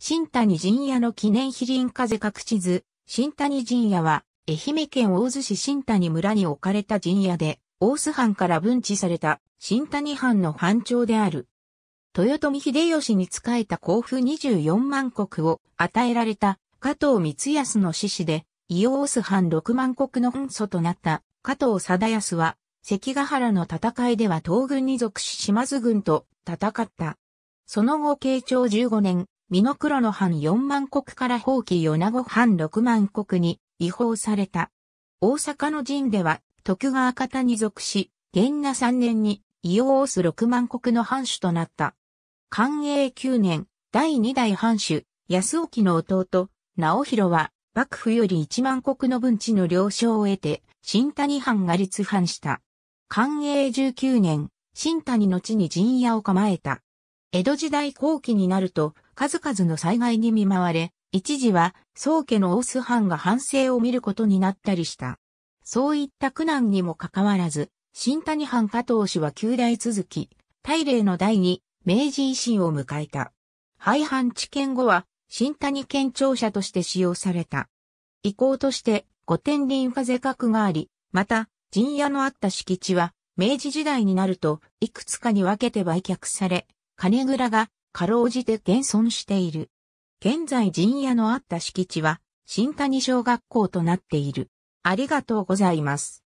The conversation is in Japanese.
新谷陣屋の記念碑林風各地図、新谷陣屋は、愛媛県大洲市新谷村に置かれた陣屋で、大洲藩から分治された新谷藩の藩長である。豊臣秀吉に仕えた甲府24万国を与えられた加藤光康の志士で、伊予大洲藩6万国の本祖となった加藤貞康は、関ヶ原の戦いでは東軍に属し島津軍と戦った。その後慶長15年、美濃黒の藩4万国から放棄米子藩6万国に違法された。大阪の陣では徳川方に属し、元那3年に伊予大須6万国の藩主となった。寛永9年、第2代藩主、安沖の弟、直弘は、幕府より1万国の分地の了承を得て、新谷藩が立藩した。寛永19年、新谷の地に陣屋を構えた。江戸時代後期になると、数々の災害に見舞われ、一時は宗家のオ須ス藩が反省を見ることになったりした。そういった苦難にもかかわらず、新谷藩加藤氏は旧代続き、大霊の第二、明治維新を迎えた。廃藩置県後は、新谷県庁舎として使用された。遺構として、御天林風格があり、また、陣屋のあった敷地は、明治時代になると、いくつかに分けて売却され、金蔵がかろうじて現存している。現在陣屋のあった敷地は、新谷小学校となっている。ありがとうございます。